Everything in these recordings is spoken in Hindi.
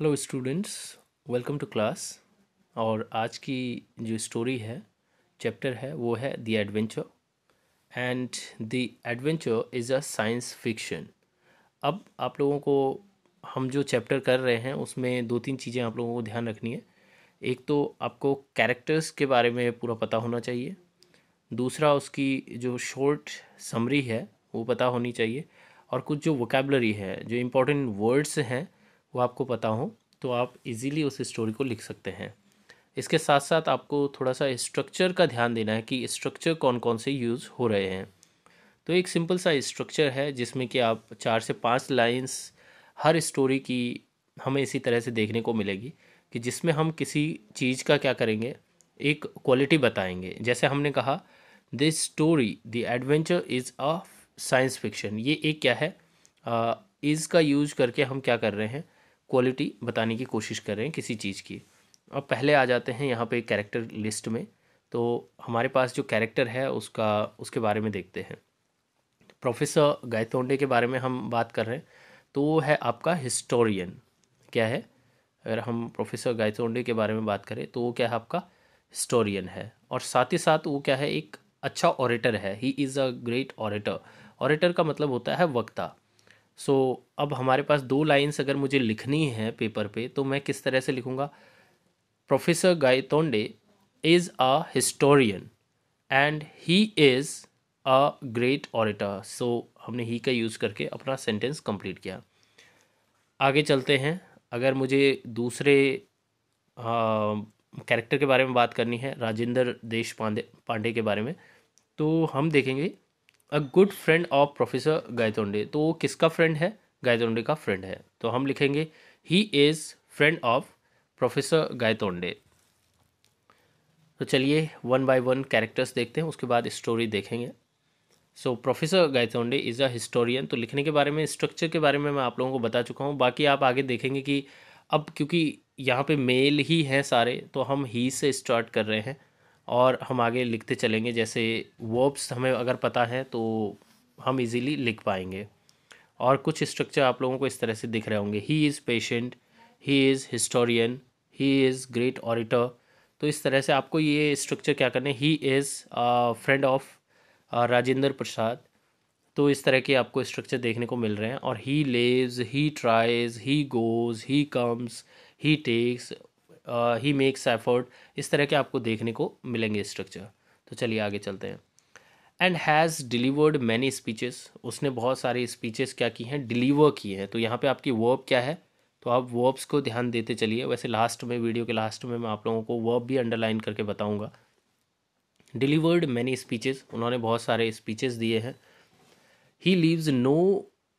hello students welcome to class और आज की जो स्टोरी है चैप्टर है वो है the adventure and the adventure is a science fiction अब आप लोगों को हम जो चैप्टर कर रहे हैं उसमें दो तीन चीज़ें आप लोगों को ध्यान रखनी है एक तो आपको कैरेक्टर्स के बारे में पूरा पता होना चाहिए दूसरा उसकी जो शॉर्ट समरी है वो पता होनी चाहिए और कुछ जो वोकेबलरी है जो इम्पोर्टेंट वर्ड्स हैं वो आपको पता हो तो आप इजीली उस स्टोरी को लिख सकते हैं इसके साथ साथ आपको थोड़ा सा स्ट्रक्चर का ध्यान देना है कि स्ट्रक्चर कौन कौन से यूज़ हो रहे हैं तो एक सिंपल सा स्ट्रक्चर है जिसमें कि आप चार से पाँच लाइन्स हर स्टोरी की हमें इसी तरह से देखने को मिलेगी कि जिसमें हम किसी चीज़ का क्या करेंगे एक क्वालिटी बताएंगे जैसे हमने कहा this story the adventure is a science fiction ये एक क्या है इज़ का यूज करके हम क्या कर रहे हैं क्वालिटी बताने की कोशिश कर रहे हैं किसी चीज़ की अब पहले आ जाते हैं यहाँ पे कैरेक्टर लिस्ट में तो हमारे पास जो कैरेक्टर है उसका उसके बारे में देखते हैं प्रोफेसर गायतोंडे के बारे में हम बात कर रहे हैं तो वो है आपका हिस्टोरियन क्या है अगर हम प्रोफेसर गायतोंडे के बारे में बात करें तो वो क्या है आपका हिस्टोरियन है और साथ ही साथ वो क्या है एक अच्छा ऑरेटर है he is a great orator orator का मतलब होता है वक्ता सो so, अब हमारे पास दो लाइन्स अगर मुझे लिखनी है पेपर पे तो मैं किस तरह से लिखूँगा professor Gaitonde is a historian and he is a great auditor so हमने ही का यूज़ करके अपना सेंटेंस कंप्लीट किया आगे चलते हैं अगर मुझे दूसरे कैरेक्टर के बारे में बात करनी है राजेंद्र देश पांडे पांडे के बारे में तो हम देखेंगे a good friend of professor Gaitonde तो वो किसका फ्रेंड है गायतोंडे का फ्रेंड है तो हम लिखेंगे he is friend of professor Gaitonde तो चलिए वन बाय वन कैरेक्टर्स देखते हैं उसके बाद स्टोरी देखेंगे so professor Gaitonde is a historian तो लिखने के बारे में स्ट्रक्चर के बारे में मैं आप लोगों को बता चुका हूँ बाकी आप आगे देखेंगे कि अब क्योंकि यहाँ पे मेल ही हैं सारे तो हम ही से स्टार्ट कर रहे हैं और हम आगे लिखते चलेंगे जैसे वर्ब्स हमें अगर पता है तो हम इजीली लिख पाएंगे और कुछ स्ट्रक्चर आप लोगों को इस तरह से दिख रहे होंगे he is patient he is historian he is great auditor तो इस तरह से आपको ये स्ट्रक्चर क्या करने he is friend of Rajendra Prasad तो इस तरह के आपको स्ट्रक्चर देखने को मिल रहे हैं और he leaves he tries he goes he comes he takes he makes effort इस तरह के आपको देखने को मिलेंगे स्ट्रक्चर तो चलिए आगे चलते हैं and has delivered many speeches उसने बहुत सारे स्पीचेस क्या की हैं डिलीवर की हैं तो यहाँ पे आपकी वर्ब क्या है तो आप वर्ब्स को ध्यान देते चलिए वैसे लास्ट में वीडियो के लास्ट में मैं आप लोगों को वर्ब भी अंडरलाइन करके बताऊँगा डिलीवर्ड मैनी स्पीचेस उन्होंने बहुत सारे स्पीचेस दिए हैं he leaves no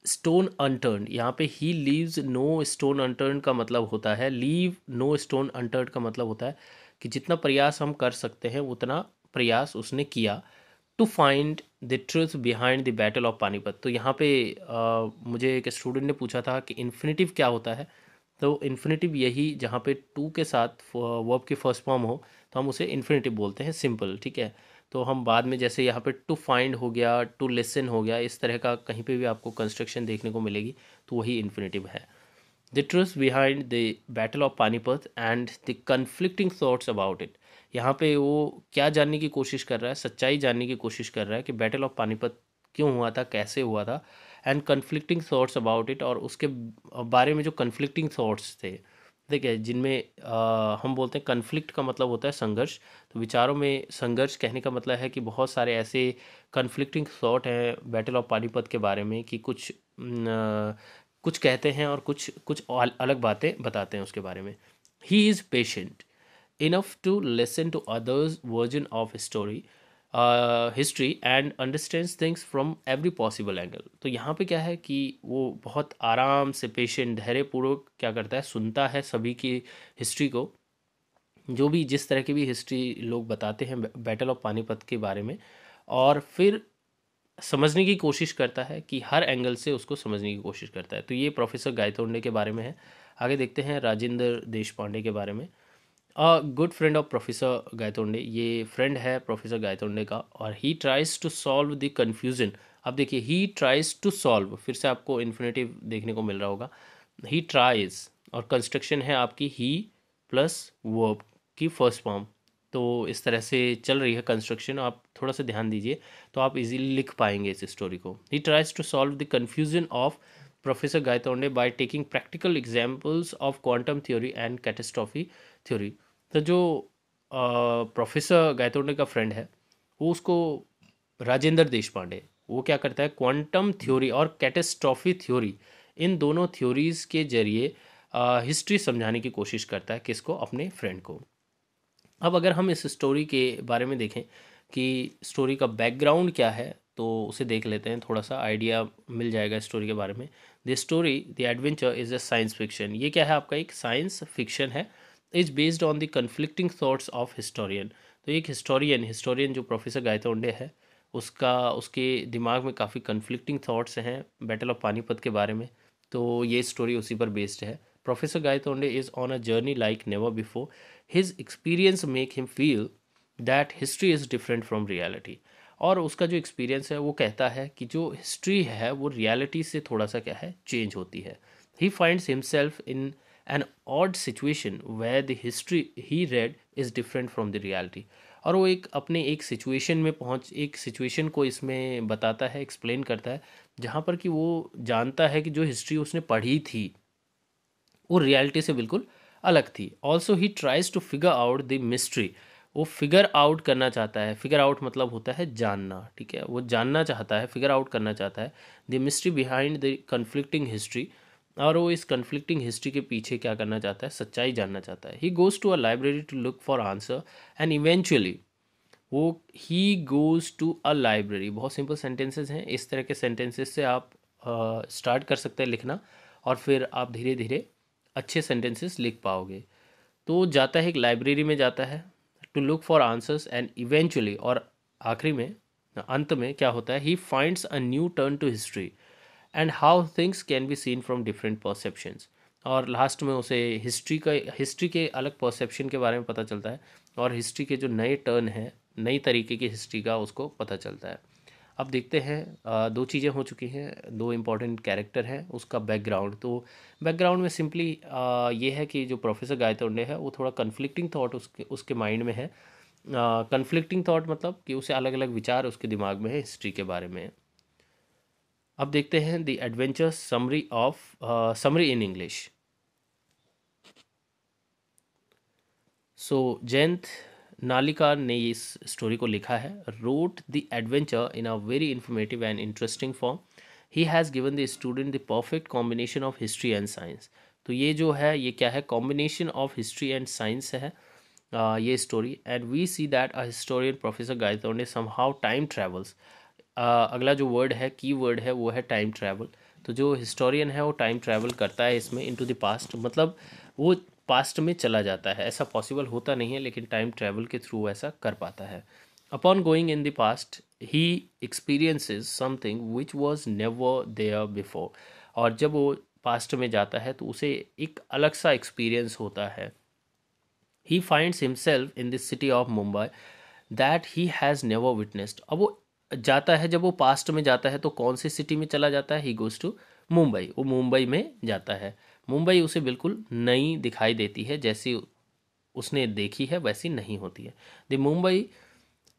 stone unturn यहाँ पे he leaves no stone unturn का मतलब होता है लीव नो स्टोन अनटर्न का मतलब होता है कि जितना प्रयास हम कर सकते हैं उतना प्रयास उसने किया to find the truth behind the battle of Panipat तो यहाँ पे आ, मुझे एक स्टूडेंट ने पूछा था कि इन्फिनेटिव क्या होता है तो इन्फिनेटिव यही जहाँ पे टू के साथ वर्ब की फर्स्ट फॉर्म हो तो हम उसे इन्फिनेटिव बोलते हैं सिंपल ठीक है तो हम बाद में जैसे यहाँ पे टू फाइंड हो गया टू लिसन हो गया इस तरह का कहीं पे भी आपको कंस्ट्रक्शन देखने को मिलेगी तो वही इन्फिनेटिव है the truth behind the battle of Panipat and the conflicting thoughts about it यहाँ पे वो क्या जानने की कोशिश कर रहा है सच्चाई जानने की कोशिश कर रहा है कि बैटल ऑफ पानीपत क्यों हुआ था कैसे हुआ था and conflicting thoughts about it और उसके बारे में जो कन्फ्लिक्टिंग थाट्स थे ठीक है जिनमें हम बोलते हैं कन्फ्लिक्ट का मतलब होता है संघर्ष तो विचारों में संघर्ष कहने का मतलब है कि बहुत सारे ऐसे कन्फ्लिक्टिंग थॉट हैं बैटल ऑफ पानीपत के बारे में कि कुछ न, कुछ कहते हैं और कुछ कुछ अलग बातें बताते हैं उसके बारे में he is patient enough to listen to others version of story history and understand things from every possible angle तो यहाँ पे क्या है कि वो बहुत आराम से पेशेंट धैर्यपूर्वक क्या करता है सुनता है सभी की हिस्ट्री को जो भी जिस तरह की भी हिस्ट्री लोग बताते हैं बैटल ऑफ पानीपत के बारे में और फिर समझने की कोशिश करता है कि हर एंगल से उसको समझने की कोशिश करता है तो ये प्रोफेसर गायतोंडे के बारे में है आगे देखते हैं राजेंद्र देश पांडे के बारे में a good friend of professor Gaitonde ये फ्रेंड है प्रोफेसर गायतोंडे का और he tries to solve the confusion अब देखिए ही ट्राइज टू सॉल्व फिर से आपको इन्फिनेटिव देखने को मिल रहा होगा ही ट्राइज और कंस्ट्रक्शन है आपकी ही प्लस वर्ब की फर्स्ट फॉर्म तो इस तरह से चल रही है कंस्ट्रक्शन आप थोड़ा सा ध्यान दीजिए तो आप इजीली लिख पाएंगे इस स्टोरी को he tries to solve the confusion of professor Gaitonde by taking practical examples of quantum theory and catastrophe theory तो जो प्रोफेसर गायतोंडे का फ्रेंड है वो उसको राजेंद्र देशपांडे वो क्या करता है क्वांटम थ्योरी और कैटेस्ट्रॉफी थ्योरी इन दोनों थ्योरीज़ के जरिए हिस्ट्री समझाने की कोशिश करता है किसको अपने फ्रेंड को अब अगर हम इस स्टोरी के बारे में देखें कि स्टोरी का बैकग्राउंड क्या है तो उसे देख लेते हैं थोड़ा सा आइडिया मिल जाएगा स्टोरी के बारे में the story the adventure is a science fiction ये क्या है आपका एक साइंस फिक्शन है is based on the conflicting thoughts of historian तो एक हिस्टोरियन हिस्टोरियन जो प्रोफेसर गायतोंडे है उसका उसके दिमाग में काफ़ी कन्फ्लिक्टिंग थाट्स हैं बैटल ऑफ पानीपत के बारे में तो ये स्टोरी उसी पर बेस्ड है professor Gaitonde is on a journey like never before his experience make him feel that history is different from reality और उसका जो एक्सपीरियंस है वो कहता है कि जो हिस्ट्री है वो रियलिटी से थोड़ा सा क्या है चेंज होती है he finds himself in an odd situation way the history he read is different from the reality और वो एक अपने एक सिचुएशन में पहुंच एक सिचुएशन को इसमें बताता है एक्सप्लेन करता है जहाँ पर कि वो जानता है कि जो हिस्ट्री उसने पढ़ी थी वो रियलिटी से बिल्कुल अलग थी also he tries to figure out the mystery वो फिगर आउट करना चाहता है फिगर आउट मतलब होता है जानना ठीक है वो जानना चाहता है फिगर आउट करना चाहता है the mystery behind the conflicting history और वो इस कन्फ्लिक्टिंग हिस्ट्री के पीछे क्या करना चाहता है सच्चाई जानना चाहता है he goes to a library to look for answer and eventually वो he goes to a library बहुत सिंपल सेंटेंसेस हैं इस तरह के सेंटेंसेस से आप स्टार्ट uh, कर सकते हैं लिखना और फिर आप धीरे धीरे अच्छे सेंटेंसेस लिख पाओगे तो जाता है एक लाइब्रेरी में जाता है to look for answers and eventually और आखिरी में अंत में क्या होता है he finds a new turn to history and how things can be seen from different perceptions और लास्ट में उसे हिस्ट्री का हिस्ट्री के अलग परसेप्शन के बारे में पता चलता है और हिस्ट्री के जो नए टर्न हैं नई तरीके की हिस्ट्री का उसको पता चलता है अब देखते हैं दो चीज़ें हो चुकी हैं दो इम्पॉर्टेंट कैरेक्टर हैं उसका बैकग्राउंड तो बैकग्राउंड में सिंपली ये है कि जो प्रोफेसर गायतोंडे है वो थोड़ा कन्फ्लिक्टिंग थाट उसके उसके माइंड में है कन्फ्लिक्टिंग थाट मतलब कि उसे अलग अलग विचार उसके दिमाग में है हिस्ट्री के बारे में अब देखते हैं the adventure summary of summary in English so Jayant Narlikar ने इस स्टोरी को लिखा है wrote the adventure in a very informative and interesting form he has given the student the perfect combination of history and science तो ये जो है ये क्या है combination of history and science है uh, ये story and we see that a historian professor Gaitonde ने सम हाउ टाइम ट्रेवल्स अगला जो वर्ड है की वर्ड है वो है टाइम ट्रैवल तो जो हिस्टोरियन है वो टाइम ट्रैवल करता है इसमें इनटू द पास्ट मतलब वो पास्ट में चला जाता है ऐसा पॉसिबल होता नहीं है लेकिन टाइम ट्रैवल के थ्रू ऐसा कर पाता है upon going in the past he experiences something which was never there before और जब वो पास्ट में जाता है तो उसे एक अलग सा एक्सपीरियंस होता है he finds himself in this city of Mumbai that he has never witnessed अब वो जाता है जब वो पास्ट में जाता है तो कौन सी सिटी में चला जाता है ही गोज़ टू मुंबई वो मुंबई में जाता है मुंबई उसे बिल्कुल नई दिखाई देती है जैसी उसने देखी है वैसी नहीं होती है the Mumbai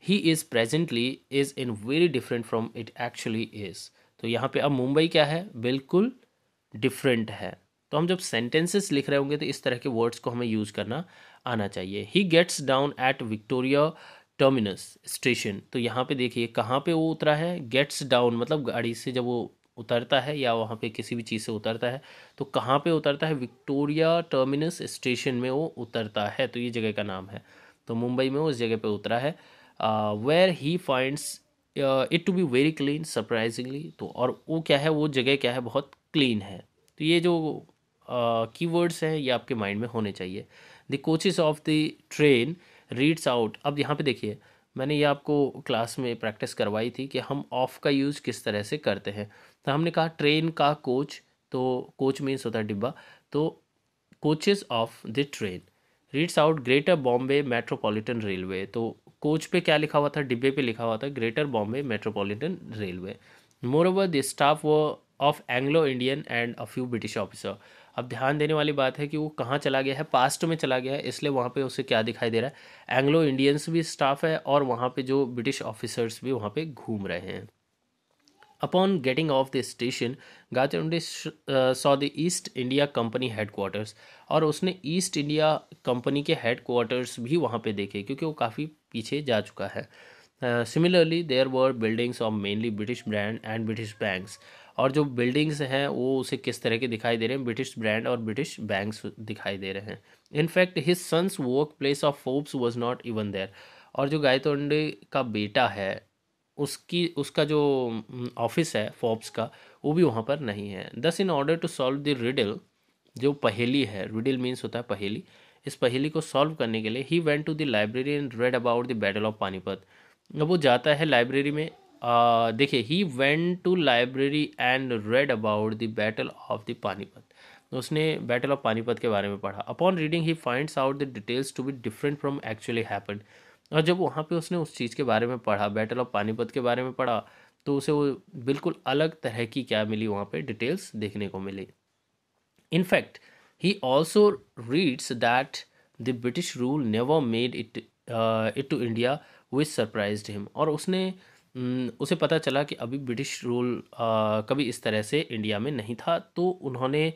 he is presently is in very different from it actually is तो यहाँ पे अब मुंबई क्या है बिल्कुल डिफरेंट है तो हम जब सेंटेंसेस लिख रहे होंगे तो इस तरह के वर्ड्स को हमें यूज़ करना आना चाहिए he gets down at Victoria Terminus station तो यहाँ पे देखिए कहाँ पे वो उतरा है गेट्स डाउन मतलब गाड़ी से जब वो उतरता है या वहाँ पे किसी भी चीज़ से उतरता है तो कहाँ पे उतरता है विक्टोरिया टर्मिनस स्टेशन में वो उतरता है तो ये जगह का नाम है तो मुंबई में उस जगह पे उतरा है where he finds it to be very clean surprisingly तो और वो क्या है वो जगह क्या है बहुत क्लीन है तो ये जो कीवर्ड्स uh, हैं ये आपके माइंड में होने चाहिए the coaches of the train reads out अब यहाँ पे देखिए मैंने ये आपको क्लास में प्रैक्टिस करवाई थी कि हम ऑफ का यूज़ किस तरह से करते हैं तो हमने कहा ट्रेन का कोच तो कोच मीन्स होता है डिब्बा तो coaches of the train reads out greater Bombay metropolitan railway तो कोच पे क्या लिखा हुआ था डिब्बे पे लिखा हुआ था greater Bombay metropolitan railway moreover the staff was of Anglo Indian and a few British officer अब ध्यान देने वाली बात है कि वो कहाँ चला गया है पास्ट में चला गया है इसलिए वहाँ पे उसे क्या दिखाई दे रहा है एंग्लो इंडियंस भी स्टाफ है और वहाँ पे जो ब्रिटिश ऑफिसर्स भी वहाँ पे घूम रहे हैं upon getting off the station Gaitonde saw the East India Company quarters और उसने ईस्ट इंडिया कंपनी के क्वार्टर्स भी वहाँ पे देखे क्योंकि वो काफ़ी पीछे जा चुका है similarly there were buildings of mainly British brand and British banks और जो बिल्डिंग्स हैं वो उसे किस तरह के दिखाई दे रहे हैं ब्रिटिश ब्रांड और ब्रिटिश बैंक्स दिखाई दे रहे हैं in fact his sons work place of Forbes was not even there और जो गायतोंडे का बेटा है उसकी उसका जो ऑफिस है फोर्ब्स का वो भी वहाँ पर नहीं है thus in order to solve the riddle जो पहेली है रिडल मीन्स होता है पहेली इस पहेली को सॉल्व करने के लिए he went to the library and read about the battle of Panipat अब वो जाता है लाइब्रेरी में देखिए he went to library and read about the battle of the Panipat उसने बैटल ऑफ पानीपत के बारे में पढ़ा upon reading he finds out the details to be different from actually happen और जब वहाँ पे उसने उस चीज़ के बारे में पढ़ा बैटल ऑफ पानीपत के बारे में पढ़ा तो उसे वो बिल्कुल अलग तरह की क्या मिली वहाँ पे डिटेल्स देखने को मिली in fact he also reads that the British rule never made it it to India which surprise him और उसने uh, हम्म, उसे पता चला कि अभी ब्रिटिश रूल कभी इस तरह से इंडिया में नहीं था तो उन्होंने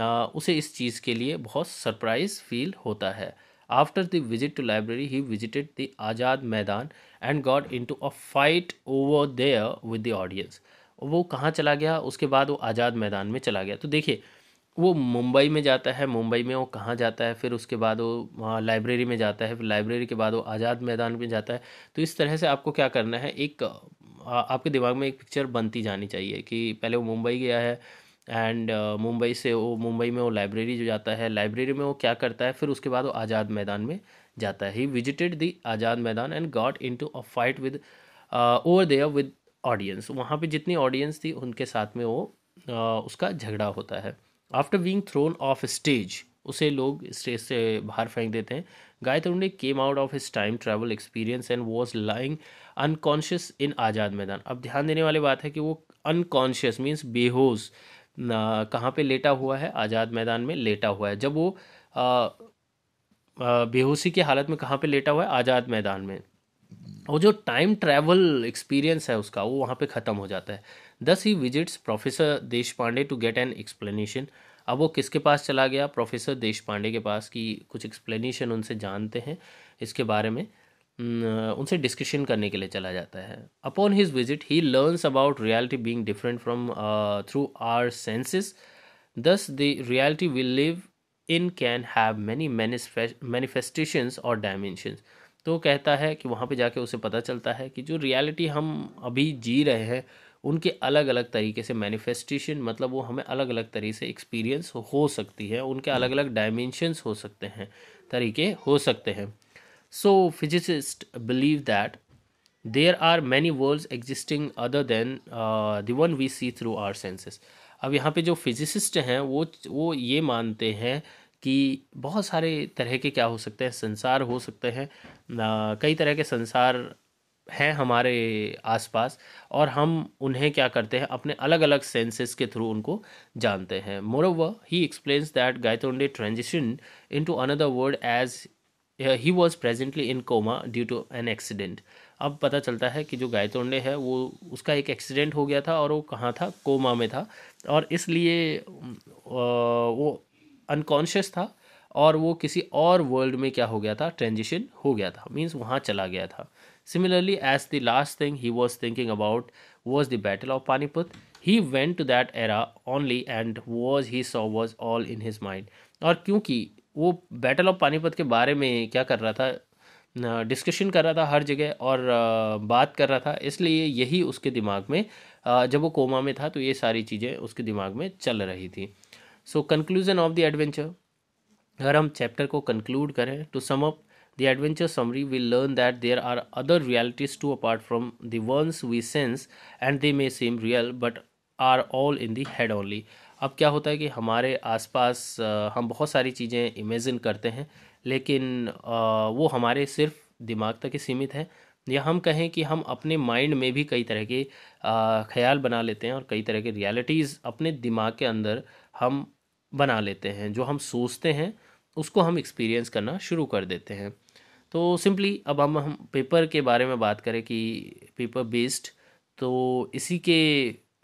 आ, उसे इस चीज़ के लिए बहुत सरप्राइज फील होता है after the visit to library he visited the Azad Maidan and got into a fight over there with the audience वो कहाँ चला गया उसके बाद वो आज़ाद मैदान में चला गया तो देखिए वो मुंबई में जाता है मुंबई में वो कहाँ जाता है फिर उसके बाद वो वहाँ लाइब्रेरी में जाता है फिर लाइब्रेरी के बाद वो आज़ाद मैदान में जाता है तो इस तरह से आपको क्या करना है एक आपके दिमाग में एक पिक्चर बनती जानी चाहिए कि पहले वो मुंबई गया है एंड मुंबई से वो मुंबई में वो लाइब्रेरी जो जाता है लाइब्रेरी में वो क्या करता है फिर उसके बाद वो आज़ाद मैदान में जाता है he visited the Azad Maidan and got into a fight with over there with audience वहाँ पे जितनी ऑडियंस थी उनके साथ में वो uh, उसका झगड़ा होता है after being thrown off stage उसे लोग स्टेज से बाहर फेंक देते हैं Gaitonde came out of his time travel experience and was lying unconscious in Azad Maidan अब ध्यान देने वाली बात है कि वो अनकॉन्शियस मीन्स बेहोश कहाँ पे लेटा हुआ है आज़ाद मैदान में लेटा हुआ है जब वो बेहोशी की हालत में कहाँ पे लेटा हुआ है आज़ाद मैदान में और जो टाइम ट्रैवल एक्सपीरियंस है उसका वो वहाँ पे ख़त्म हो जाता है दस ही visits professor Deshpande to get an explanation अब वो किसके पास चला गया प्रोफेसर देश पांडे के पास कि कुछ एक्सप्लेनेशन उनसे जानते हैं इसके बारे में उनसे डिस्कशन करने के लिए चला जाता है upon his visit he learns about reality being different from through our senses thus the reality will live in can have many manifestations और डायमेंशंस तो कहता है कि वहाँ पे जाके उसे पता चलता है कि जो रियलिटी हम अभी जी रहे हैं उनके अलग अलग तरीके से मैनिफेस्टेशन मतलब वो हमें अलग अलग तरीके से एक्सपीरियंस हो सकती है उनके अलग अलग डायमेंशंस हो सकते हैं तरीके हो सकते हैं so physicist believe that there are many world existing other than the one we see through our senses अब यहाँ पे जो फिजिसिस्ट हैं वो वो ये मानते हैं कि बहुत सारे तरह के क्या हो सकते हैं संसार हो सकते हैं कई तरह के संसार हैं हमारे आसपास और हम उन्हें क्या करते हैं अपने अलग अलग सेंसेस के थ्रू उनको जानते हैं moreover he explains that Gaitonde transition into another world as he was presently in coma due to an accident अब पता चलता है कि जो गायतोंडे है वो उसका एक एक्सीडेंट हो गया था और वो कहाँ था कोमा में था और इसलिए वो अनकॉन्शियस था और वो किसी और वर्ल्ड में क्या हो गया था ट्रांजिशन हो गया था मीन्स वहाँ चला गया था similarly as the last thing he was thinking about was the battle of Panipat he went to that era only and was he saw was all in his mind और क्योंकि वो बैटल ऑफ पानीपत के बारे में क्या कर रहा था डिस्कशन कर रहा था हर जगह और बात कर रहा था इसलिए यही उसके दिमाग में जब वो कोमा में था तो ये सारी चीज़ें उसके दिमाग में चल रही थी so conclusion of the adventure अगर हम चैप्टर को कंक्लूड करें to sum up the adventure summary we learn that there are other realities too apart from the ones we sense and they may seem real but are all in the head only अब क्या होता है कि हमारे आसपास हम बहुत सारी चीज़ें इमेजिन करते हैं लेकिन वो हमारे सिर्फ दिमाग तक ही सीमित है या हम कहें कि हम अपने माइंड में भी कई तरह के ख्याल बना लेते हैं और कई तरह के रियलिटीज़ अपने दिमाग के अंदर हम बना लेते हैं जो हम सोचते हैं उसको हम एक्सपीरियंस करना शुरू कर देते हैं तो सिंपली अब हम हम पेपर के बारे में बात करें कि पेपर बेस्ड तो इसी के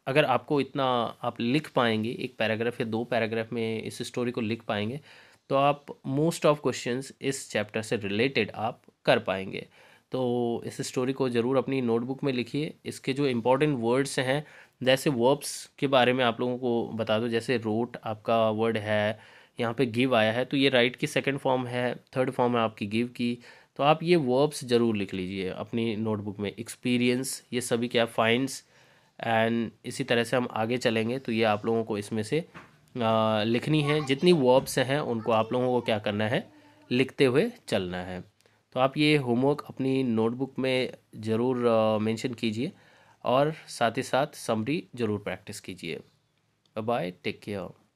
अगर आपको इतना आप लिख पाएंगे एक पैराग्राफ या दो पैराग्राफ में इस स्टोरी को लिख पाएंगे तो आप मोस्ट ऑफ क्वेश्चंस इस चैप्टर से रिलेटेड आप कर पाएंगे तो इस स्टोरी को ज़रूर अपनी नोटबुक में लिखिए इसके जो इम्पोर्टेंट वर्ड्स हैं जैसे वर्ब्स के बारे में आप लोगों को बता दो जैसे रोट आपका वर्ड है यहाँ पे गिव आया है तो ये राइट की सेकंड फॉर्म है थर्ड फॉर्म है आपकी गिव की तो आप ये वर्ब्स ज़रूर लिख लीजिए अपनी नोटबुक में एक्सपीरियंस ये सभी क्या फाइंड्स एंड इसी तरह से हम आगे चलेंगे तो ये आप लोगों को इसमें से आ, लिखनी है जितनी वर्ब्स हैं उनको आप लोगों को क्या करना है लिखते हुए चलना है तो आप ये होमवर्क अपनी नोटबुक में ज़रूर मेंशन कीजिए और साथ ही साथ समरी ज़रूर प्रैक्टिस कीजिए बाय टेक केयर